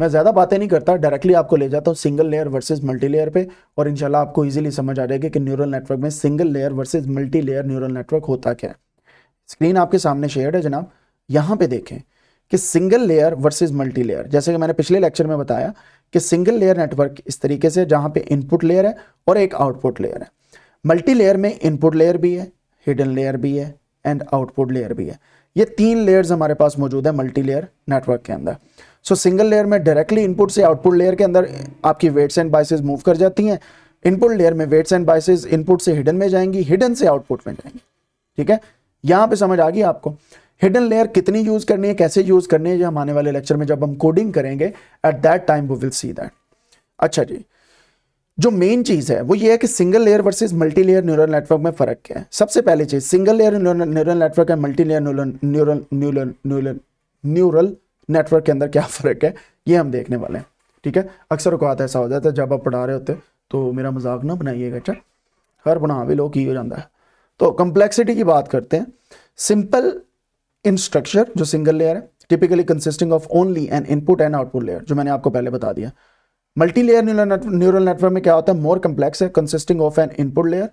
मैं ज़्यादा बातें नहीं करता डायरेक्टली आपको ले जाता हूँ single layer versus multi layer पे और इंशाल्लाह आपको इजीली समझ आ जाएगा कि न्यूरल नेटवर्क में single layer versus multi layer neural network होता क्या है स्क्रीन आपके सामने शेयर है जनाब यहाँ पे देखें कि single layer versus multi layer जैसे कि मैंने पिछले लेक्चर में बताया कि सिंगल लेयर नेटवर्क इस तरीके से जहाँ पे इनपुट लेयर है और एक आउटपुट लेयर है मल्टी लेयर में इनपुट लेयर भी है हिडन लेयर भी है एंड आउटपुट लेयर भी है ये तीन लेयर्स हमारे पास मौजूद है मल्टी लेयर नेटवर्क के अंदर सो सिंगल लेयर में डायरेक्टली इनपुट से आउटपुट लेयर के अंदर आपकी वेट्स एंड बाइसेज मूव कर जाती हैं इनपुट लेयर में वेट्स एंड बाइसेज इनपुट से हिडन में जाएंगी हिडन से आउटपुट में जाएंगी ठीक है यहाँ पे समझ आ गई आपको हिडन लेयर कितनी यूज करनी है कैसे यूज करनी है हम आने वाले लेक्चर में जब हम कोडिंग करेंगे at that time we will see that अच्छा जी जो मेन चीज़ है वो ये है कि single layer versus multi layer neural network में फ़र्क क्या है सबसे पहले चीज़ सिंगल लेयर न्यूरल नेटवर्क है multi layer neural neural neural neural neural network के अंदर क्या फ़र्क है ये हम देखने वाले हैं ठीक है अक्सर अवकात ऐसा हो जाता है जब आप पढ़ा रहे होते तो मेरा मजाक ना बनाइएगा अच्छा हर बना भी लोग ही हो जाता है तो कम्प्लेक्सिटी की बात करते हैं सिंपल इन स्ट्रक्चर जो सिंगल लेयर है typically consisting of only an input and output layer जो मैंने आपको पहले बता दिया मल्टी लेयर न्यूरल नेटवर्क में क्या होता है मोर कम्प्लेक्स है consisting of an input layer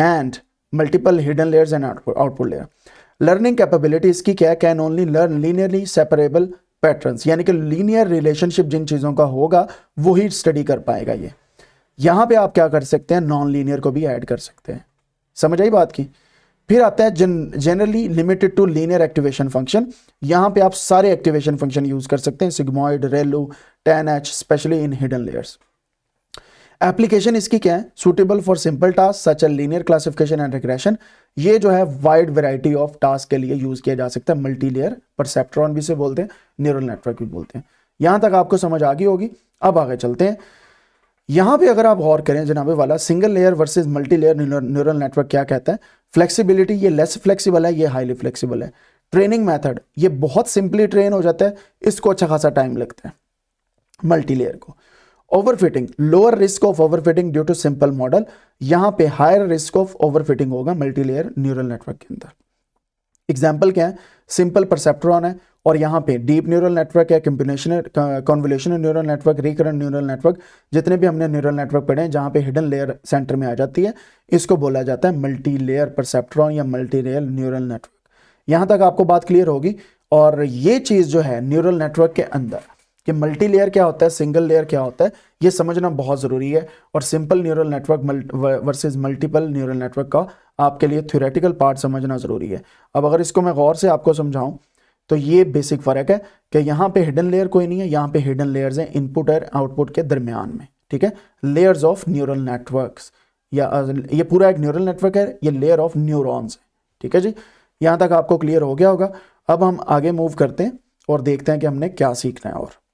and multiple hidden layers and output layer learning capability इसकी क्या है can only learn linearly separable pattern यानी कि लीनियर रिलेशनशिप जिन चीज़ों का होगा वो ही स्टडी कर पाएगा ये यहाँ पे आप क्या कर सकते हैं नॉन लीनियर को भी ऐड कर सकते हैं समझ आई बात की फिर आता है generally limited to linear activation function यहाँ पे आप सारे एक्टिवेशन फंक्शन यूज कर सकते हैं sigmoid ReLU tan H specially in hidden layers application इसकी क्या है suitable for simple task such a linear classification and regression ये जो है वाइड वेराइटी ऑफ टास्क के लिए यूज किया जा सकता है मल्टी लेयर परसेप्ट्रॉन भी से बोलते हैं न्यूरल नेटवर्क भी बोलते हैं यहां तक आपको समझ आ गई होगी अब आगे चलते हैं यहां पे अगर आप गौर करें जनाबे वाला single layer versus multi layer neural network क्या कहता है फ्लेक्सिबिलिटी ये लेस फ्लेक्सिबल है ये हाईली फ्लेक्सिबल है ट्रेनिंग मेथड ये बहुत सिंपली ट्रेन हो जाता है इसको अच्छा खासा टाइम लगता है मल्टी लेयर को overfitting lower risk of overfitting due to simple model यहां पे हायर रिस्क ऑफ ओवरफिटिंग होगा मल्टी लेयर न्यूरल नेटवर्क के अंदर एग्जाम्पल क्या है सिंपल परसेप्ट्रॉन है और यहाँ पे डीप न्यूरल नेटवर्क है combination convolution neural network recurrent neural network जितने भी हमने न्यूरल नेटवर्क पढ़े हैं जहाँ पे हिडन लेयर सेंटर में आ जाती है इसको बोला जाता है मल्टी लेयर परसेप्ट्रॉन या मल्टी लेयर न्यूरल नेटवर्क यहाँ तक आपको बात क्लियर होगी और ये चीज़ जो है न्यूरल नेटवर्क के अंदर कि मल्टी लेयर क्या होता है सिंगल लेयर क्या होता है ये समझना बहुत ज़रूरी है और simple neural network versus multiple neural network का आपके लिए थ्योरेटिकल पार्ट समझना ज़रूरी है अब अगर इसको मैं गौर से आपको समझाऊँ तो ये बेसिक फ़र्क है कि यहाँ पे हिडन लेयर कोई नहीं है यहाँ पे हिडन लेयर्स हैं इनपुट और आउटपुट के दरमियान में ठीक है लेयर्स ऑफ न्यूरल नेटवर्क या ये पूरा एक न्यूरल नेटवर्क है ये लेयर ऑफ न्यूरॉन्स है ठीक है जी यहाँ तक आपको क्लियर हो गया होगा अब हम आगे मूव करते हैं और देखते हैं कि हमने क्या सीखना है और